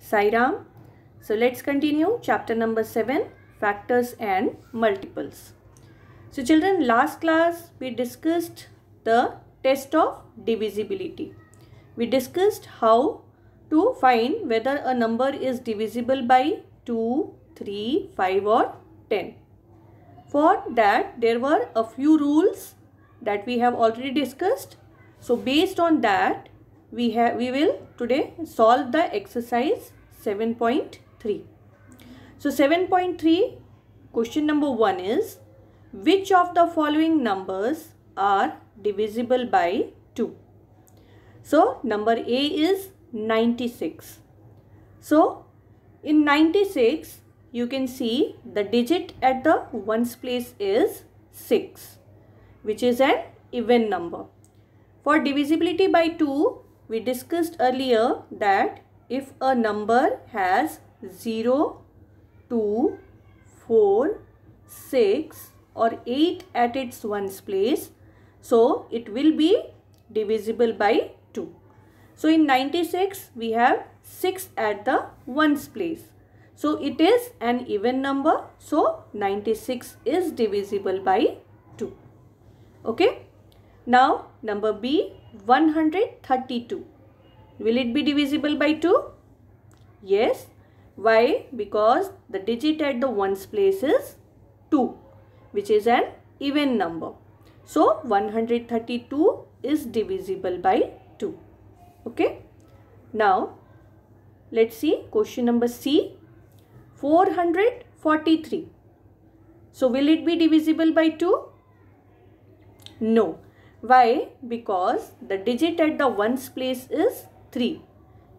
Sairam. So let's continue chapter number 7 factors and multiples. So children last class we discussed the test of divisibility. We discussed how to find whether a number is divisible by 2, 3, 5 or 10. For that there were a few rules that we have already discussed. So based on that we have we will today solve the exercise 7.3 so 7.3 question number 1 is which of the following numbers are divisible by 2 so number a is 96 so in 96 you can see the digit at the ones place is 6 which is an even number for divisibility by 2 we discussed earlier that if a number has 0, 2, 4, 6 or 8 at its ones place, so it will be divisible by 2. So in 96 we have 6 at the ones place. So it is an even number. So 96 is divisible by 2. Okay. Now number B 132. Will it be divisible by 2? Yes. Why? Because the digit at the ones place is 2 which is an even number. So 132 is divisible by 2. Okay. Now let's see question number C 443. So will it be divisible by 2? No why? Because the digit at the ones place is 3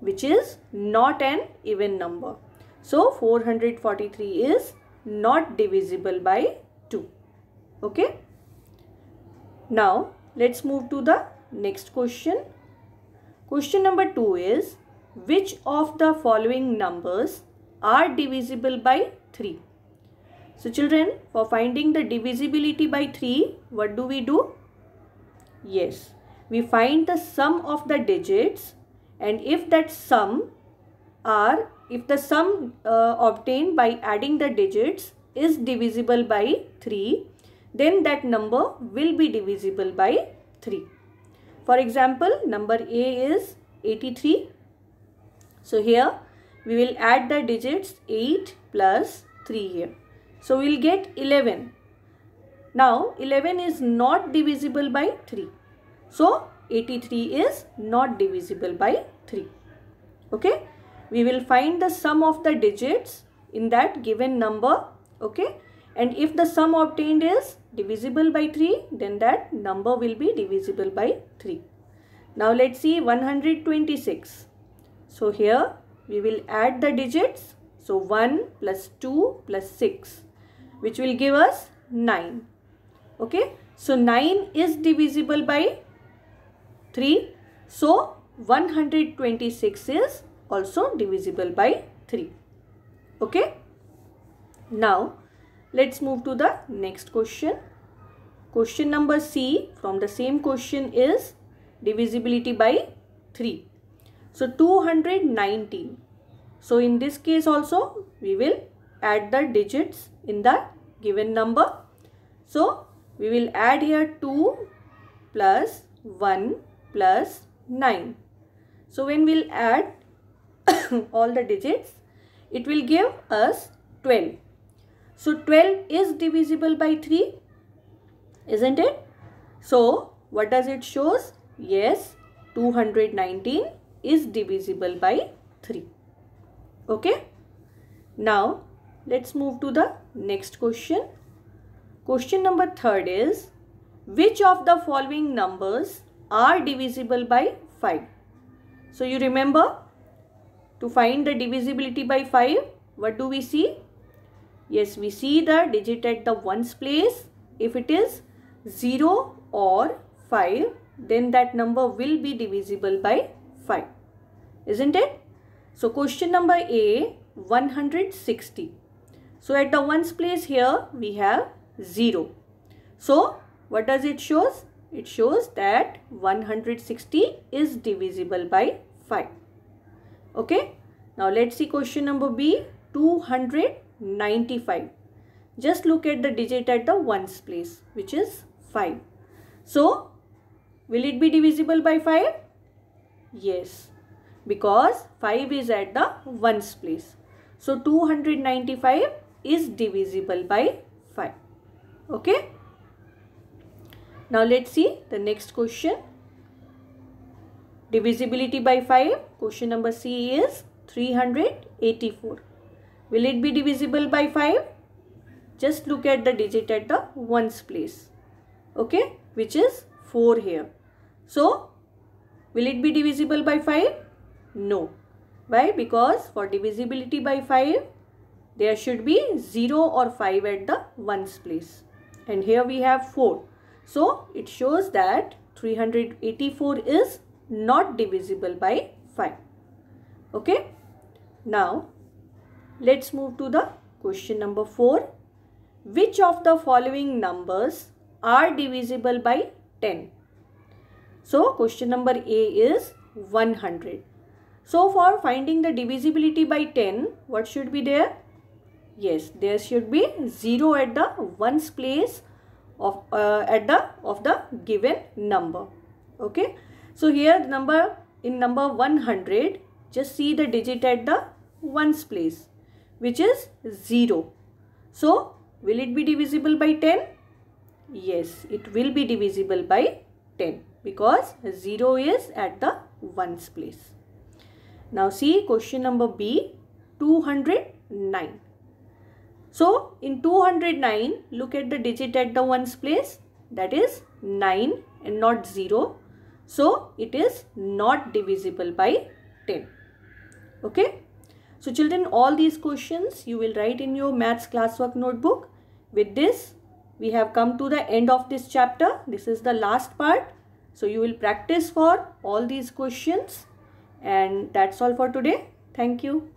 which is not an even number. So 443 is not divisible by 2. Okay. Now let's move to the next question. Question number 2 is which of the following numbers are divisible by 3? So children for finding the divisibility by 3 what do we do? Yes, we find the sum of the digits and if that sum are, if the sum uh, obtained by adding the digits is divisible by 3, then that number will be divisible by 3. For example, number A is 83. So here we will add the digits 8 plus 3 here. So we will get 11. Now 11 is not divisible by 3. So 83 is not divisible by 3. Okay. We will find the sum of the digits in that given number. Okay. And if the sum obtained is divisible by 3 then that number will be divisible by 3. Now let's see 126. So here we will add the digits. So 1 plus 2 plus 6 which will give us 9. Okay. So 9 is divisible by 3. So 126 is also divisible by 3. Okay. Now let's move to the next question. Question number C from the same question is divisibility by 3. So 219. So in this case also we will add the digits in the given number. So we will add here 2 plus 1 plus 9. So when we'll add all the digits, it will give us 12. So 12 is divisible by 3, isn't it? So what does it shows? Yes, 219 is divisible by 3. Okay? Now let's move to the next question. Question number third is which of the following numbers are divisible by 5? So you remember to find the divisibility by 5 what do we see? Yes we see the digit at the ones place if it is 0 or 5 then that number will be divisible by 5 isn't it? So question number A 160. So at the ones place here we have 0. So what does it shows? It shows that 160 is divisible by 5. Okay. Now let's see question number B 295. Just look at the digit at the ones place which is 5. So will it be divisible by 5? Yes because 5 is at the ones place. So 295 is divisible by okay now let's see the next question divisibility by 5 question number c is 384 will it be divisible by 5 just look at the digit at the ones place okay which is 4 here so will it be divisible by 5 no why because for divisibility by 5 there should be 0 or 5 at the ones place and here we have 4. So it shows that 384 is not divisible by 5. Okay. Now let's move to the question number 4. Which of the following numbers are divisible by 10? So question number A is 100. So for finding the divisibility by 10, what should be there? yes there should be 0 at the ones place of uh, at the of the given number okay so here number in number 100 just see the digit at the ones place which is 0 so will it be divisible by 10 yes it will be divisible by 10 because 0 is at the ones place now see question number b 209 so in 209, look at the digit at the ones place that is 9 and not 0. So it is not divisible by 10. Okay. So children, all these questions you will write in your maths classwork notebook. With this, we have come to the end of this chapter. This is the last part. So you will practice for all these questions. And that's all for today. Thank you.